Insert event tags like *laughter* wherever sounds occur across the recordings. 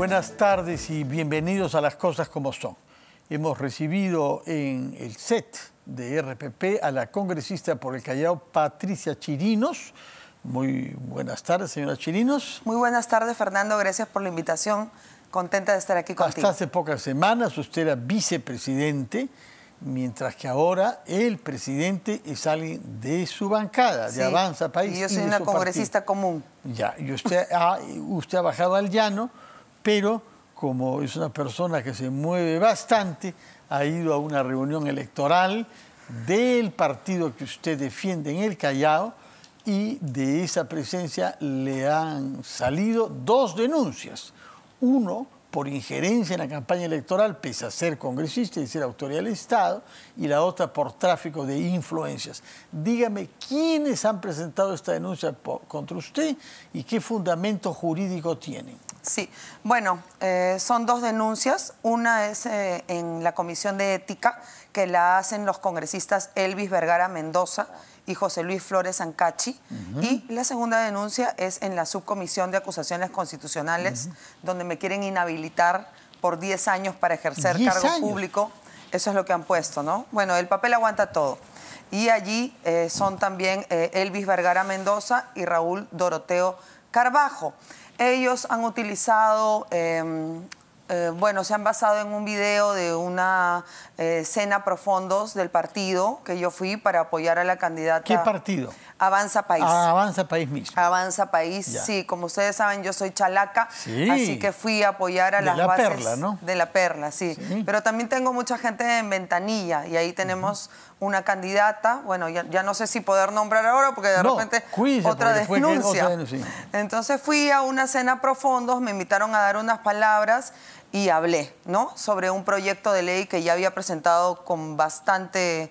Buenas tardes y bienvenidos a Las Cosas como Son. Hemos recibido en el set de RPP a la congresista por el Callao, Patricia Chirinos. Muy buenas tardes, señora Chirinos. Muy buenas tardes, Fernando. Gracias por la invitación. Contenta de estar aquí contigo. Hasta hace pocas semanas usted era vicepresidente, mientras que ahora el presidente es alguien de su bancada, de Avanza País. Y yo soy una congresista común. Ya, y usted usted ha bajado al llano pero como es una persona que se mueve bastante, ha ido a una reunión electoral del partido que usted defiende en el Callao y de esa presencia le han salido dos denuncias. Uno, por injerencia en la campaña electoral, pese a ser congresista y ser autoridad del Estado, y la otra por tráfico de influencias. Dígame quiénes han presentado esta denuncia contra usted y qué fundamento jurídico tienen. Sí, bueno, eh, son dos denuncias. Una es eh, en la Comisión de Ética, que la hacen los congresistas Elvis Vergara Mendoza y José Luis Flores Ancachi. Y la segunda denuncia es en la subcomisión de acusaciones constitucionales, donde me quieren inhabilitar por 10 años para ejercer cargo público. Eso es lo que han puesto, ¿no? Bueno, el papel aguanta todo. Y allí eh, son también eh, Elvis Vergara Mendoza y Raúl Doroteo Carbajo. Ellos han utilizado em, eh, bueno, se han basado en un video de una eh, cena profundos del partido que yo fui para apoyar a la candidata. ¿Qué partido? Avanza País. Ah, Avanza País mismo. Avanza País, sí. Como ustedes saben, yo soy chalaca, así que fui a apoyar a de la perla, ¿no? de la Perla, sí. Pero también tengo mucha gente en Ventanilla y ahí tenemos una candidata. Bueno, ya, no sé si poder nombrar ahora porque de repente otra Entonces fui a una cena profundos, me invitaron a dar unas palabras y hablé, ¿no? Sobre un proyecto de ley que ya había presentado con bastante,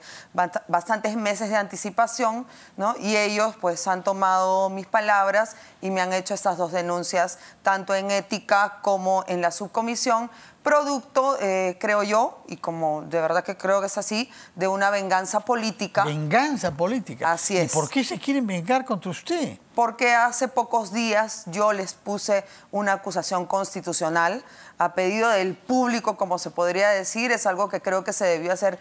bastantes meses de anticipación, ¿no? Y ellos, pues, han tomado mis palabras y me han hecho estas dos denuncias, tanto en ética como en la subcomisión, producto, eh, creo yo, y como de verdad que creo que es así, de una venganza política. Venganza política. Así es. ¿Y por qué se quieren vengar contra usted? porque hace pocos días yo les puse una acusación constitucional a pedido del público, como se podría decir, es algo que creo que se debió hacer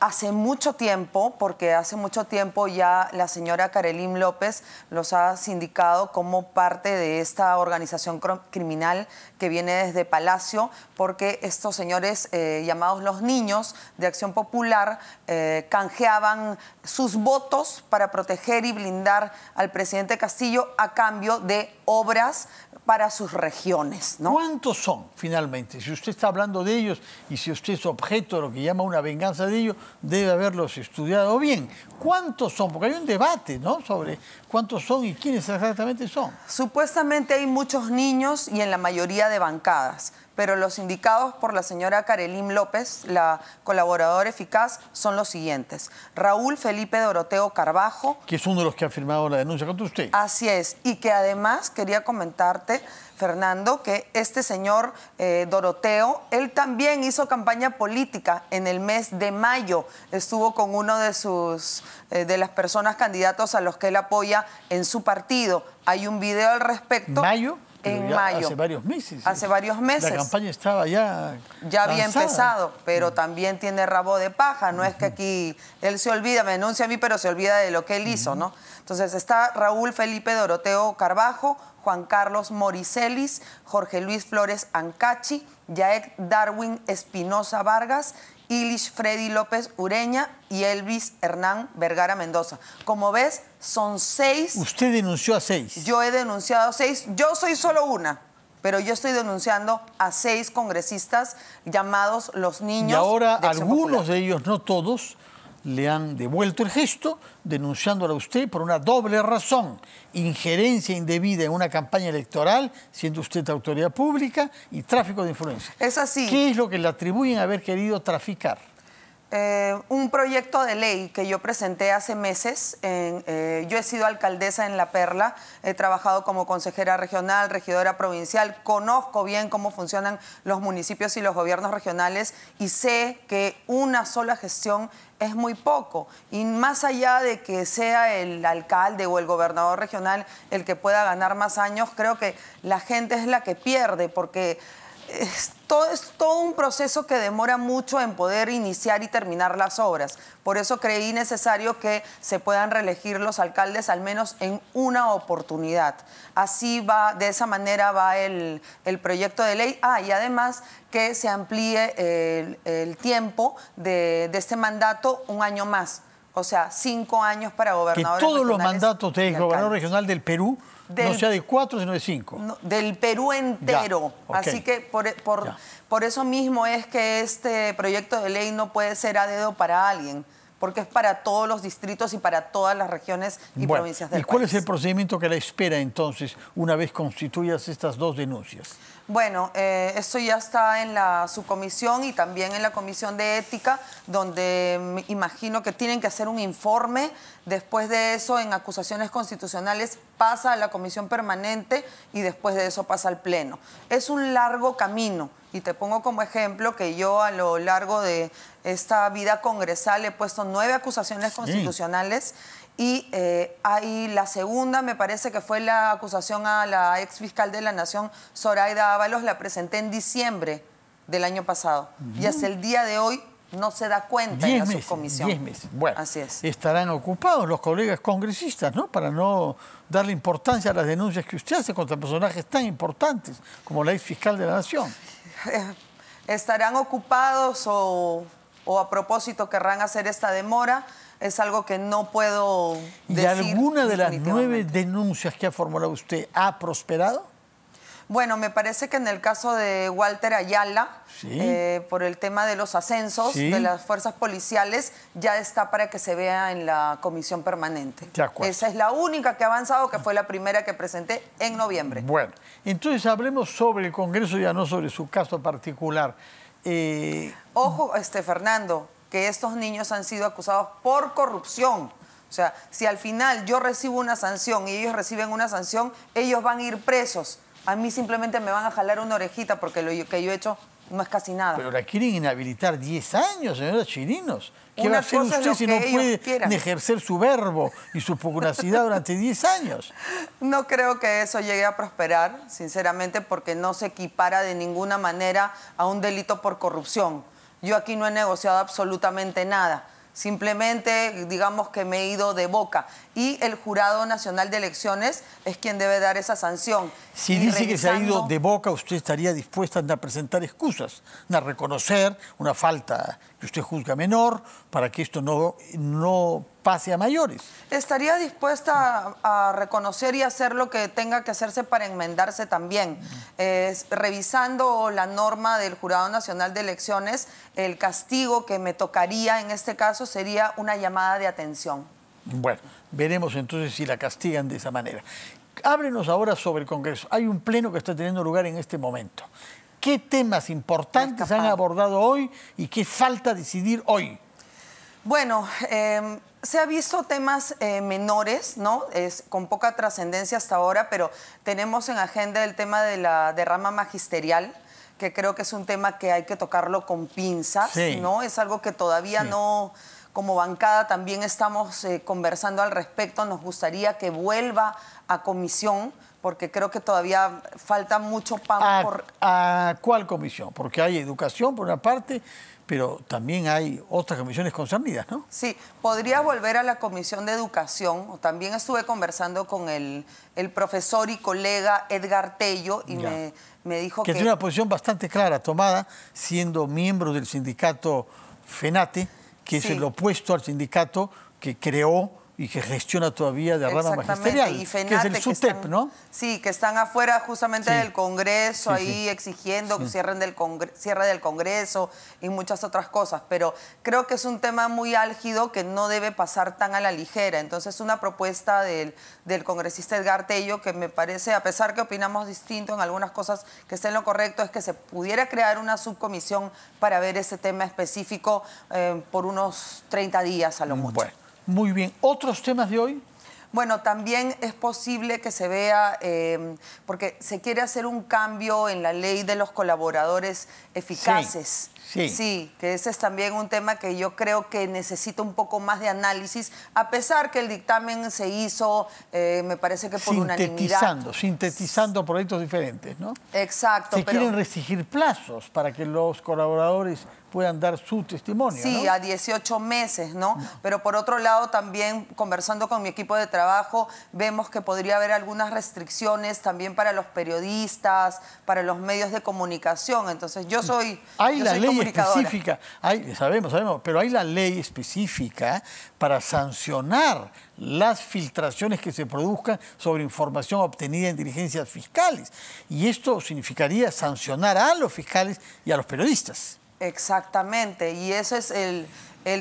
hace mucho tiempo, porque hace mucho tiempo ya la señora Karelim López los ha sindicado como parte de esta organización criminal que viene desde Palacio, porque estos señores eh, llamados los niños de Acción Popular eh, canjeaban sus votos para proteger y blindar al presidente Castillo a cambio de obras para sus regiones. ¿no? ¿Cuántos son finalmente? Si usted está hablando de ellos y si usted es objeto de lo que llama una venganza de ellos, debe haberlos estudiado bien. ¿Cuántos son? Porque hay un debate ¿no? sobre ¿Cuántos son y quiénes exactamente son? Supuestamente hay muchos niños y en la mayoría de bancadas, pero los indicados por la señora Karelim López, la colaboradora eficaz, son los siguientes. Raúl Felipe Doroteo Carbajo. Que es uno de los que ha firmado la denuncia contra usted. Así es, y que además quería comentarte Fernando, que este señor eh, Doroteo, él también hizo campaña política en el mes de mayo. Estuvo con uno de sus eh, de las personas candidatos a los que él apoya en su partido. Hay un video al respecto. ¿Mayo? en mayo. Hace varios meses. Hace varios meses. La campaña estaba ya. Ya había empezado, pero mm. también tiene rabo de paja. No es que aquí él se olvida, me denuncia a mí, pero se olvida de lo que él hizo, ¿no? Entonces está Raúl Felipe Doroteo Carbajo, Juan Carlos Moricelis, Jorge Luis Flores Ancachi, Yaed Darwin Espinosa Vargas Ilish Freddy López Ureña y Elvis Hernán Vergara Mendoza. Como ves, son seis. Usted denunció a seis. Yo he denunciado a seis. Yo soy solo una, pero yo estoy denunciando a seis congresistas llamados los niños. Y ahora algunos de ellos, no todos, le han devuelto el gesto, denunciándola a usted por una doble razón, injerencia indebida en una campaña electoral, siendo usted autoridad pública, y tráfico de influencia. Es así. ¿Qué es lo que le atribuyen a haber querido traficar? Eh, un proyecto de ley que yo presenté hace meses. Eh, yo he sido alcaldesa en La Perla, he trabajado como consejera regional, regidora provincial, conozco bien cómo funcionan los municipios y los gobiernos regionales y sé que una sola gestión es muy poco. Y más allá de que sea el alcalde o el gobernador regional el que pueda ganar más años, creo que la gente es la que pierde porque es todo, es todo un proceso que demora mucho en poder iniciar y terminar las obras. Por eso creí necesario que se puedan reelegir los alcaldes al menos en una oportunidad. Así va, de esa manera va el, proyecto de ley. Ah, y además que se amplíe el, tiempo de, este mandato un año más. O sea, cinco años para gobernadores. Que todos los mandatos de gobernador regional del Perú no sea de cuatro, sino de cinco. del Perú entero. Así que por, eso mismo es que este proyecto de ley no puede ser a dedo para alguien, porque es para todos los distritos y para todas las regiones y provincias del ¿Y cuál es el procedimiento que la espera entonces una vez constituyas estas dos denuncias? Bueno, eh, esto ya está en la subcomisión y también en la comisión de ética, donde imagino que tienen que hacer un informe. Después de eso, en acusaciones constitucionales, pasa a la comisión permanente y después de eso pasa al pleno. Es un largo camino. Y te pongo como ejemplo que yo a lo largo de esta vida congresal he puesto nueve acusaciones constitucionales y eh, ahí la segunda, me parece que fue la acusación a la ex fiscal de la Nación, Zoraida Ábalos, la presenté en diciembre del año pasado. Y hasta el día de hoy no se da cuenta en la subcomisión. Diez Bueno, Así es. estarán ocupados los colegas congresistas, ¿no? Para no darle importancia a las denuncias que usted hace contra personajes tan importantes como la ex fiscal de la Nación. Eh, estarán ocupados o, o a propósito querrán hacer esta demora es algo que no puedo decir. ¿Y alguna de las nueve denuncias que ha formulado usted ha prosperado? Bueno, me parece que en el caso de Walter Ayala, eh, por el tema de los ascensos de las fuerzas policiales, ya está para que se vea en la comisión permanente. Esa es la única que ha avanzado, que fue la primera que presenté en noviembre. Bueno, entonces hablemos sobre el Congreso, ya no sobre su caso particular. Eh, Ojo, este Fernando, que estos niños han sido acusados por corrupción. O sea, si al final yo recibo una sanción y ellos reciben una sanción, ellos van a ir presos. A mí simplemente me van a jalar una orejita porque lo que yo he hecho no es casi nada. Pero la quieren inhabilitar 10 años, señores chirinos. ¿Qué va a hacer usted si no puede ejercer su verbo y su pugnacidad durante 10 años? *laughs* No creo que eso llegue a prosperar, sinceramente, porque no se equipara de ninguna manera a un delito por corrupción. Yo aquí no he negociado absolutamente nada. Simplemente, digamos que me he ido de boca. Y el Jurado Nacional de Elecciones es quien debe dar esa sanción. Si dice que se ha ido de boca, usted estaría dispuesta a presentar excusas, a reconocer una falta usted juzga menor para que esto no, no pase a mayores. ¿Estaría dispuesta a, reconocer y hacer lo que tenga que hacerse para enmendarse también? revisando la norma del Jurado Nacional de Elecciones, el castigo que me tocaría en este caso sería una llamada de atención. Bueno, veremos entonces si la castigan de esa manera. Háblenos ahora sobre el Congreso. Hay un pleno que está teniendo lugar en este momento qué temas importantes se han abordado hoy y qué falta decidir hoy. Bueno, em, se han visto temas eh, menores, ¿no? Es, con poca trascendencia hasta ahora, pero tenemos en agenda el tema de la derrama magisterial, que creo que es un tema que hay que tocarlo con pinzas, ¿no? Es algo que todavía no como bancada también estamos eh, conversando al respecto. Nos gustaría que vuelva a comisión porque creo que todavía falta mucho pan a, ¿A cuál comisión? Porque hay educación por una parte, pero también hay otras comisiones concernidas, ¿no? Sí, podría volver a la comisión de educación. También estuve conversando con el, profesor y colega Edgar Tello y me, me, dijo que... Que tiene una posición bastante clara tomada siendo miembro del sindicato FENATE que es el opuesto al sindicato que creó y que gestiona todavía de rama magisterial, que es el SUTEP, ¿no? Sí, que están afuera justamente del Congreso, ahí exigiendo que cierren del cierre del Congreso y muchas otras cosas, pero creo que es un tema muy álgido que no debe pasar tan a la ligera, entonces una propuesta del, del congresista Edgar Tello que me parece, a pesar que opinamos distinto en algunas cosas que estén lo correcto, es que se pudiera crear una subcomisión para ver ese tema específico eh, por unos 30 días a lo mucho. Muy bien. ¿Otros temas de hoy? Bueno, también es posible que se vea, eh, porque se quiere hacer un cambio en la ley de los colaboradores eficaces. Sí. que ese es también un tema que yo creo que necesita un poco más de análisis, a pesar que el dictamen se hizo, eh, me parece que por sintetizando, unanimidad. Sintetizando, proyectos diferentes, ¿no? Exacto. Se quieren restringir plazos para que los colaboradores puedan dar su testimonio. Sí, a 18 meses, ¿no? Mm. Pero por otro lado, también conversando con mi equipo de trabajo, vemos que podría haber algunas restricciones también para los periodistas, para los medios de comunicación. Entonces, yo mm. soy. Hay la específica, hay, sabemos, sabemos, pero hay la ley específica para sancionar las filtraciones que se produzcan sobre información obtenida en diligencias fiscales. Y esto significaría sancionar a los fiscales y a los periodistas. Exactamente, y ese es el,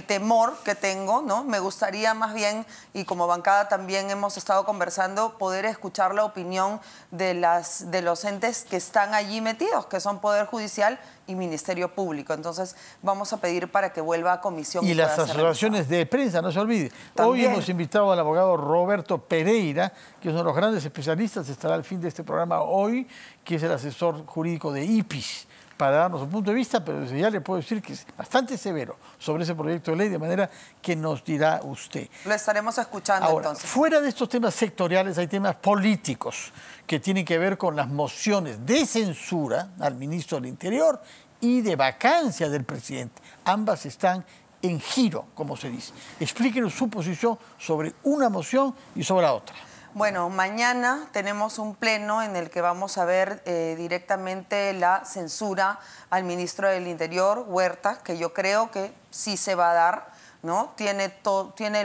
temor que tengo, ¿no? Me gustaría más bien, y como bancada también hemos estado conversando, poder escuchar la opinión de, las, de los entes que están allí metidos, que son Poder Judicial y Ministerio Público. Entonces, vamos a pedir para que vuelva a comisión. Y las asociaciones de prensa, no se olvide. Hoy hemos invitado al abogado Roberto Pereira, que es uno de los grandes especialistas, estará al fin de este programa hoy, que es el asesor jurídico de IPIS para darnos un punto de vista, pero ya le puedo decir que es bastante severo sobre ese proyecto de ley, de manera que nos dirá usted. Lo estaremos escuchando Ahora, entonces. Fuera de estos temas sectoriales hay temas políticos que tienen que ver con las mociones de censura al ministro del Interior y de vacancia del presidente. Ambas están en giro, como se dice. Explíquenos su posición sobre una moción y sobre la otra. Bueno, mañana tenemos un pleno en el que vamos a ver eh, directamente la censura al ministro del Interior, Huerta, que yo creo que sí se va a dar ¿no? Tiene,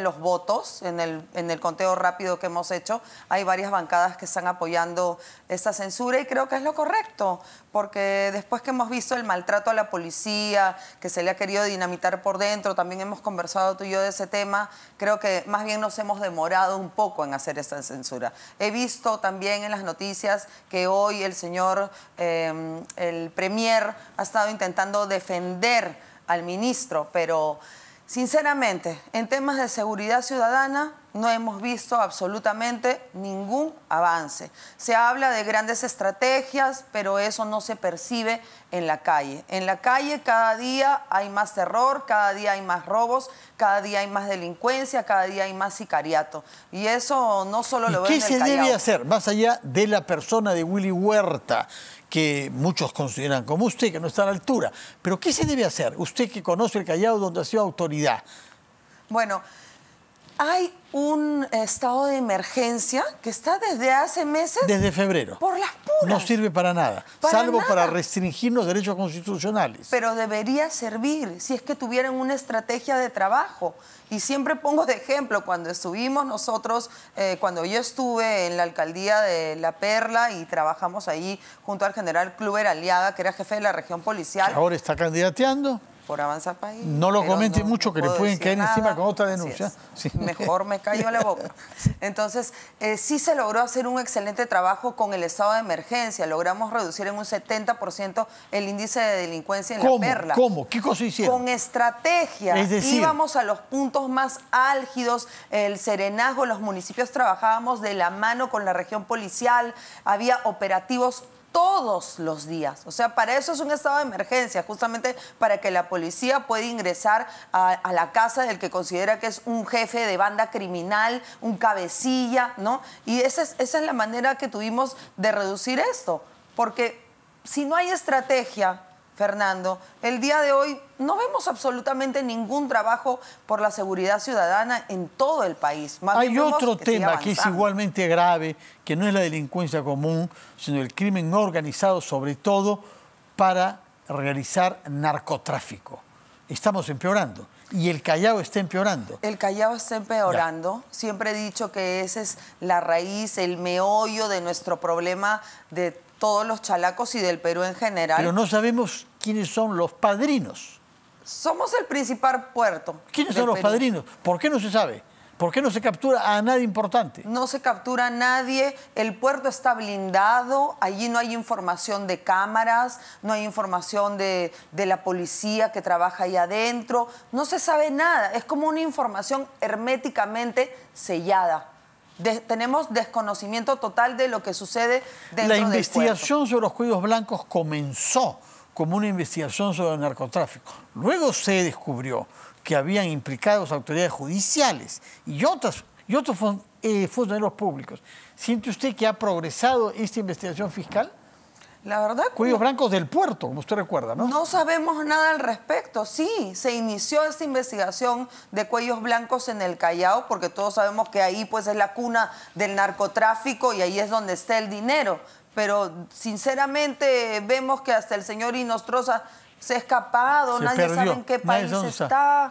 los votos en el, conteo rápido que hemos hecho. Hay varias bancadas que están apoyando esta censura y creo que es lo correcto, porque después que hemos visto el maltrato a la policía, que se le ha querido dinamitar por dentro, también hemos conversado tú y yo de ese tema, creo que más bien nos hemos demorado un poco en hacer esta censura. He visto también en las noticias que hoy el señor, em, el premier, ha estado intentando defender al ministro, pero... Sinceramente, en temas de seguridad ciudadana no hemos visto absolutamente ningún avance. Se habla de grandes estrategias, pero eso no se percibe en la calle. En la calle cada día hay más terror, cada día hay más robos, cada día hay más delincuencia, cada día hay más sicariato. Y eso no solo lo ¿Y en ¿Qué calle. qué se debe hacer más allá de la persona de Willy Huerta? que muchos consideran como usted, que no está a la altura. Pero ¿qué se debe hacer? Usted que conoce el Callao donde ha sido autoridad. Bueno, hay un eh, estado de emergencia que está desde hace meses. Desde febrero. Por las puras. No sirve para nada, salvo para restringir los derechos constitucionales. Pero debería servir si es que tuvieran una estrategia de trabajo. Y siempre pongo de ejemplo, cuando estuvimos nosotros, eh, cuando yo estuve en la alcaldía de La Perla y trabajamos ahí junto al general Cluber Aliaga, que era jefe de la región policial. Ahora está candidateando por Avanza País. No lo comente mucho, que le pueden caer encima con otra denuncia. Mejor me callo la boca. *laughs* Entonces, eh, sí se logró hacer un excelente trabajo con el estado de emergencia. Logramos reducir en un 70% el índice de delincuencia en la perla. ¿Cómo? ¿Qué cosa hicieron? Con estrategia. Es Íbamos a los puntos más álgidos, el serenazgo, los municipios trabajábamos de la mano con la región policial, había operativos todos los días. O sea, para eso es un estado de emergencia, justamente para que la policía pueda ingresar a, la casa del que considera que es un jefe de banda criminal, un cabecilla, ¿no? Y esa es, esa es la manera que tuvimos de reducir esto, porque si no hay estrategia, Fernando, el día de hoy no vemos absolutamente ningún trabajo por la seguridad ciudadana en todo el país. Hay otro tema que es igualmente grave, que no es la delincuencia común, sino el crimen organizado, sobre todo para realizar narcotráfico. Estamos empeorando. Y el Callao está empeorando. El Callao está empeorando. Siempre he dicho que esa es la raíz, el meollo de nuestro problema de todos los chalacos y del Perú en general. Pero no sabemos quiénes son los padrinos. Somos el principal puerto. ¿Quiénes son los padrinos? ¿Por qué no se sabe? ¿Por qué no se captura a nadie importante? No se captura a nadie, el puerto está blindado, allí no hay información de cámaras, no hay información de, de, la policía que trabaja ahí adentro, no se sabe nada, es como una información herméticamente sellada tenemos desconocimiento total de lo que sucede dentro La investigación sobre los cuellos blancos comenzó como una investigación sobre el narcotráfico. Luego se descubrió que habían implicados autoridades judiciales y, otras, y otros funcionarios eh, públicos. ¿Siente usted que ha progresado esta investigación fiscal? La verdad. Cuellos blancos del puerto, como usted recuerda, ¿no? No sabemos nada al respecto. Sí, se inició esta investigación de cuellos blancos en el Callao, porque todos sabemos que ahí pues es la cuna del narcotráfico y ahí es donde está el dinero. Pero sinceramente vemos que hasta el señor Inostroza se ha escapado, nadie sabe en qué país está.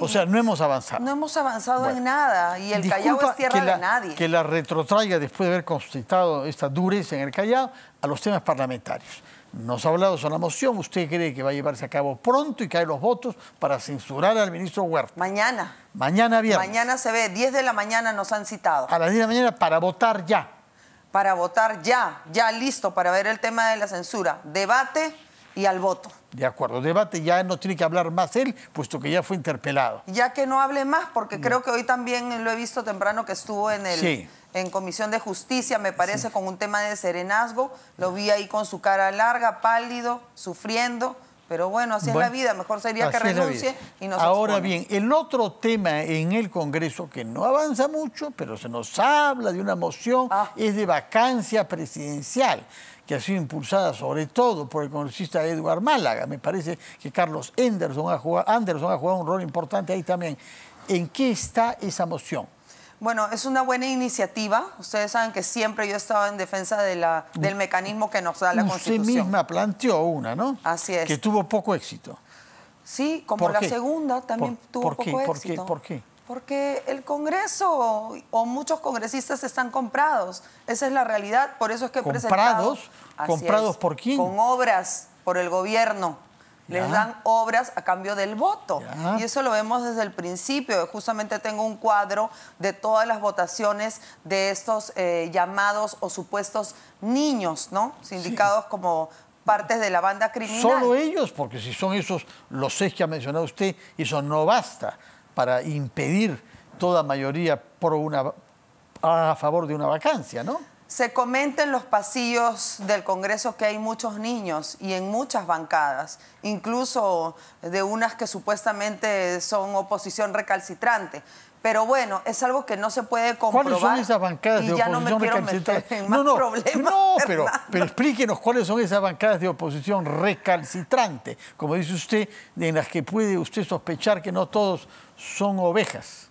O sea, no hemos avanzado. No hemos avanzado en nada y el Callao es tierra de nadie. Que la retrotraiga después de haber constatado esta dureza en el Callao a los temas parlamentarios. Nos ha hablado sobre la moción, usted cree que va a llevarse a cabo pronto y cae los votos para censurar al ministro Huerta. Mañana. Mañana viernes. Mañana se ve, 10 de la mañana nos han citado. A las 10 de la mañana para votar ya. Para votar ya, ya listo para ver el tema de la censura. Debate y al voto. De acuerdo, debate ya no tiene que hablar más él, puesto que ya fue interpelado. Ya que no hable más, porque creo mm. que hoy también lo he visto temprano que estuvo en el... En Comisión de Justicia, me parece, con un tema de serenazgo. Lo vi ahí con su cara larga, pálido, sufriendo pero bueno, así es la vida, mejor sería que renuncie y nos Ahora bien, el otro tema en el Congreso que no avanza mucho, pero se nos habla de una moción, ah. es de vacancia presidencial que ha sido impulsada sobre todo por el congresista Edward Málaga. Me parece que Carlos Anderson ha jugado, Anderson ha jugado un rol importante ahí también. ¿En qué está esa moción? Bueno, es una buena iniciativa. Ustedes saben que siempre yo estaba en defensa de la, del mecanismo que nos da la Constitución. Usted misma planteó una, ¿no? Así es. Que tuvo poco éxito. Sí, como la segunda también tuvo poco éxito. ¿Por qué? Porque el Congreso o muchos congresistas están comprados. Esa es la realidad. Por eso es que ¿Comprados? ¿Comprados por quién? Con obras, por el gobierno les dan obras a cambio del voto. Y eso lo vemos desde el principio. Justamente tengo un cuadro de todas las votaciones de estos eh, llamados o supuestos niños, ¿no? Sindicados como partes de la banda criminal. Solo ellos, porque si son esos los seis que ha mencionado usted, eso no basta para impedir toda mayoría por una, a favor de una vacancia, ¿no? Se comenta los pasillos del Congreso que hay muchos niños y en muchas bancadas, incluso de unas que supuestamente son oposición recalcitrante. Pero bueno, es algo que no se puede comprobar. ¿Cuáles son esas bancadas de oposición recalcitrante? no, no, problemas, no pero, pero, explíquenos cuáles son esas bancadas de oposición recalcitrante, como dice usted, en las que puede usted sospechar que no todos son ovejas.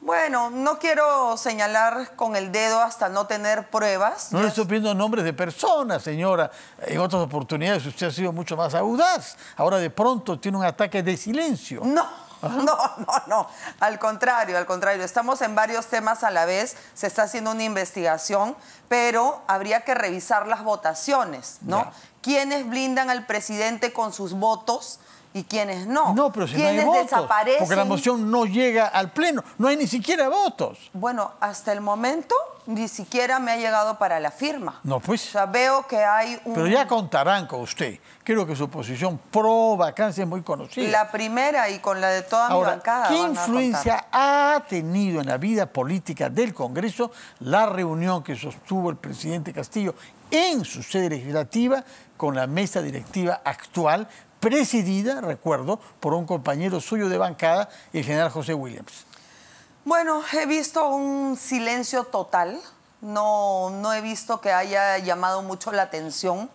Bueno, no quiero señalar con el dedo hasta no tener pruebas. No estoy pidiendo nombres de personas, señora. En otras oportunidades usted ha sido mucho más audaz. Ahora de pronto tiene un ataque de silencio. No. Ah. *laughs* No, no, no. Al contrario, al contrario. Estamos en varios temas a la vez. Se está haciendo una investigación, pero habría que revisar las votaciones, ¿no? Quienes ¿Quiénes blindan al presidente con sus votos? y quienes no. No, pero si no desaparecen... porque la moción no llega al Pleno, no hay ni siquiera votos. Bueno, hasta el momento ni siquiera me ha llegado para la firma. No, pues. O veo que hay un... Pero ya contarán con usted. Creo que su posición pro vacancia es muy conocida. La primera y con la de toda mi bancada. ¿Qué influencia ha tenido en la vida política del Congreso la reunión que sostuvo el presidente Castillo en su sede legislativa con la mesa directiva actual presidida, recuerdo, por un compañero suyo de bancada, el general José Williams. Bueno, he visto un silencio total, no, no he visto que haya llamado mucho la atención.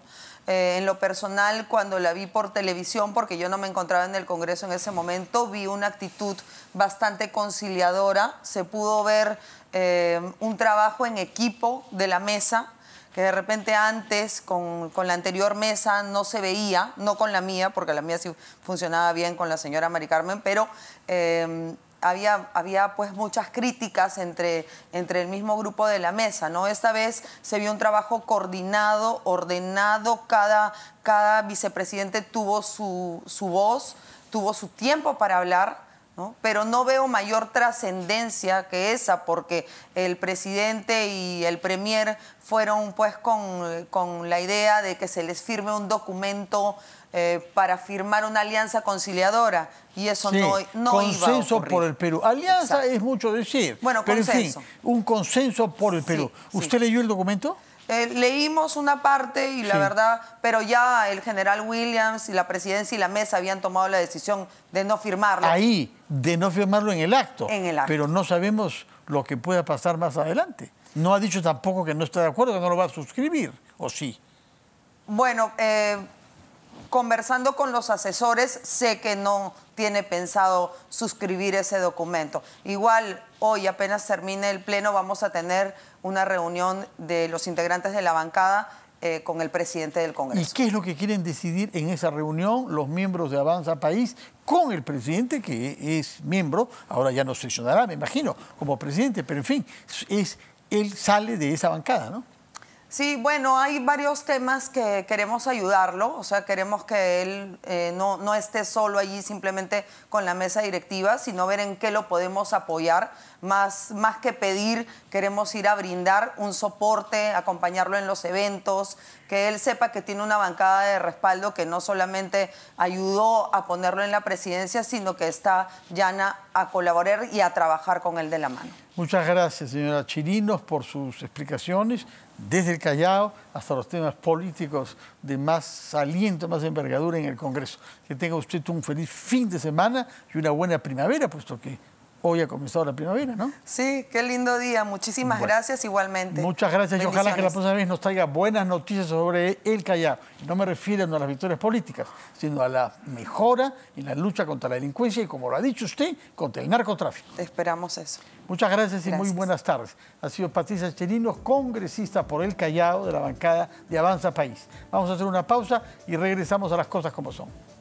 Eh, en lo personal, cuando la vi por televisión, porque yo no me encontraba en el Congreso en ese momento, vi una actitud bastante conciliadora, se pudo ver eh, un trabajo en equipo de la mesa, que de repente antes con, la anterior mesa no se veía, no con la mía, porque la mía sí funcionaba bien con la señora Mari Carmen, pero eh, había, había pues muchas críticas entre, entre el mismo grupo de la mesa, ¿no? Esta vez se vio un trabajo coordinado, ordenado, cada, cada vicepresidente tuvo su, su voz, tuvo su tiempo para hablar pero no veo mayor trascendencia que esa, porque el presidente y el premier fueron pues con, la idea de que se les firme un documento eh, para firmar una alianza conciliadora y eso no, no consenso iba a por el Perú. Alianza es mucho decir. Bueno, pero consenso. en un consenso por el Perú. ¿Usted leyó el documento? Eh, leímos una parte y la verdad, pero ya el general Williams y la presidencia y la mesa habían tomado la decisión de no firmarlo. Ahí, de no firmarlo en el acto. En el acto. Pero no sabemos lo que pueda pasar más adelante. No ha dicho tampoco que no está de acuerdo, que no lo va a suscribir, ¿o sí? Bueno, eh, conversando con los asesores, sé que no tiene pensado suscribir ese documento. Igual, hoy apenas termine el Pleno, vamos a tener una reunión de los integrantes de la bancada eh, con el presidente del Congreso. ¿Y qué es lo que quieren decidir en esa reunión los miembros de Avanza País con el presidente, que es miembro, ahora ya no sesionará, me imagino, como presidente, pero en fin, es, él sale de esa bancada, ¿no? Sí, bueno, hay varios temas que queremos ayudarlo, o sea, queremos que él eh, no, no esté solo allí simplemente con la mesa directiva, sino ver en qué lo podemos apoyar. Más, más que pedir, queremos ir a brindar un soporte, acompañarlo en los eventos, que él sepa que tiene una bancada de respaldo que no solamente ayudó a ponerlo en la presidencia, sino que está llana a colaborar y a trabajar con él de la mano. Muchas gracias, señora Chirinos, por sus explicaciones, desde el Callao hasta los temas políticos de más aliento, más envergadura en el Congreso. Que tenga usted un feliz fin de semana y una buena primavera, puesto que hoy ha comenzado la primavera, ¿no? Sí, qué lindo día. Muchísimas gracias igualmente. Muchas gracias y ojalá que la próxima vez nos traiga buenas noticias sobre el Callao. No me refiero no a las victorias políticas, sino a la mejora en la lucha contra la delincuencia y, como lo ha dicho usted, contra el narcotráfico. Esperamos eso. Muchas gracias, y muy buenas tardes. Ha sido Patricia Cherino, congresista por el Callao de la bancada de Avanza País. Vamos a hacer una pausa y regresamos a las cosas como son.